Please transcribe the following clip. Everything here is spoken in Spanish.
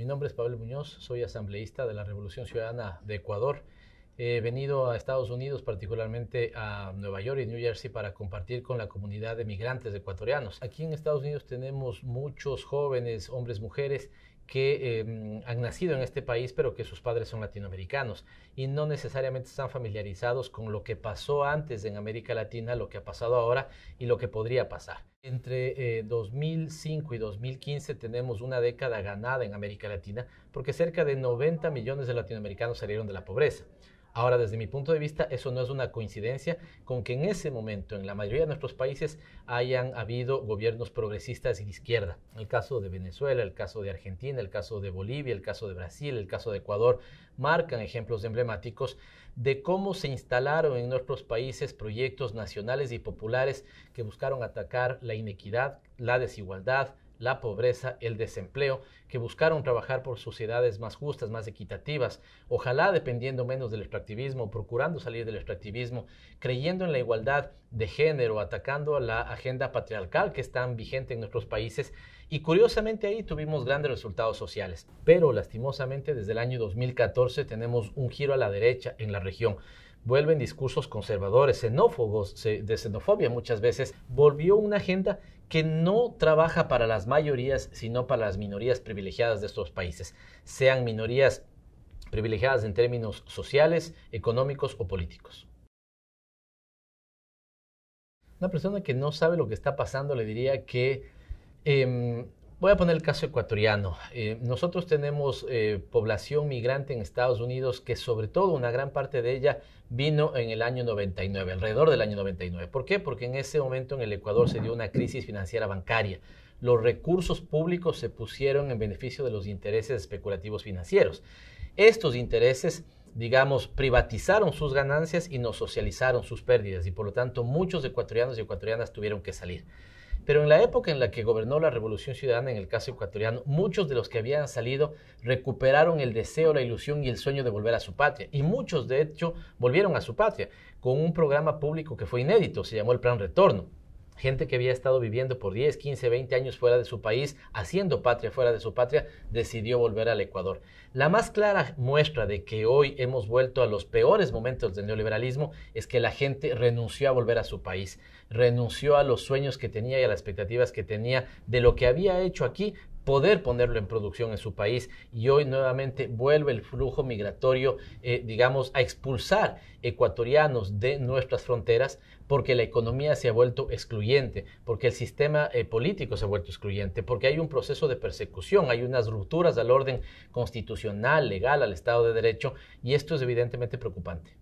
Mi nombre es Pablo Muñoz, soy asambleísta de la Revolución Ciudadana de Ecuador. He venido a Estados Unidos, particularmente a Nueva York y New Jersey, para compartir con la comunidad de migrantes ecuatorianos. Aquí en Estados Unidos tenemos muchos jóvenes, hombres, mujeres, que em, han nacido en este país pero que sus padres son latinoamericanos y no necesariamente están familiarizados con lo que pasó antes en América Latina, lo que ha pasado ahora y lo que podría pasar. Entre 2005 eh, y 2015 tenemos una década ganada en América Latina porque cerca de 90 millones de latinoamericanos salieron de la pobreza. Ahora, desde mi punto de vista, eso no es una coincidencia con que en ese momento, en la mayoría de nuestros países, hayan habido gobiernos progresistas y de izquierda. El caso de Venezuela, el caso de Argentina, el caso de Bolivia, el caso de Brasil, el caso de Ecuador, marcan ejemplos emblemáticos de cómo se instalaron en nuestros países proyectos nacionales y populares que buscaron atacar la inequidad, la desigualdad, la pobreza, el desempleo, que buscaron trabajar por sociedades más justas, más equitativas, ojalá dependiendo menos del extractivismo, procurando salir del extractivismo, creyendo en la igualdad de género, atacando la agenda patriarcal que está vigente en nuestros países y curiosamente ahí tuvimos grandes resultados sociales. Pero lastimosamente desde el año 2014 tenemos un giro a la derecha en la región vuelven discursos conservadores, xenófobos, de xenofobia muchas veces, volvió una agenda que no trabaja para las mayorías, sino para las minorías privilegiadas de estos países, sean minorías privilegiadas en términos sociales, económicos o políticos. Una persona que no sabe lo que está pasando le diría que em, Voy a poner el caso ecuatoriano. Eh, nosotros tenemos eh, población migrante en Estados Unidos que sobre todo una gran parte de ella vino en el año 99, alrededor del año 99. ¿Por qué? Porque en ese momento en el Ecuador se dio una crisis financiera bancaria. Los recursos públicos se pusieron en beneficio de los intereses especulativos financieros. Estos intereses digamos, privatizaron sus ganancias y no socializaron sus pérdidas y por lo tanto muchos ecuatorianos y ecuatorianas tuvieron que salir. Pero en la época en la que gobernó la Revolución Ciudadana en el caso ecuatoriano, muchos de los que habían salido recuperaron el deseo, la ilusión y el sueño de volver a su patria. Y muchos, de hecho, volvieron a su patria con un programa público que fue inédito, se llamó el Plan Retorno gente que había estado viviendo por 10, 15, 20 años fuera de su país, haciendo patria fuera de su patria, decidió volver al Ecuador. La más clara muestra de que hoy hemos vuelto a los peores momentos del neoliberalismo es que la gente renunció a volver a su país, renunció a los sueños que tenía y a las expectativas que tenía de lo que había hecho aquí poder ponerlo en producción en su país. Y hoy nuevamente vuelve el flujo migratorio, eh, digamos, a expulsar ecuatorianos de nuestras fronteras porque la economía se ha vuelto excluyente, porque el sistema eh, político se ha vuelto excluyente, porque hay un proceso de persecución, hay unas rupturas al orden constitucional, legal, al Estado de Derecho, y esto es evidentemente preocupante.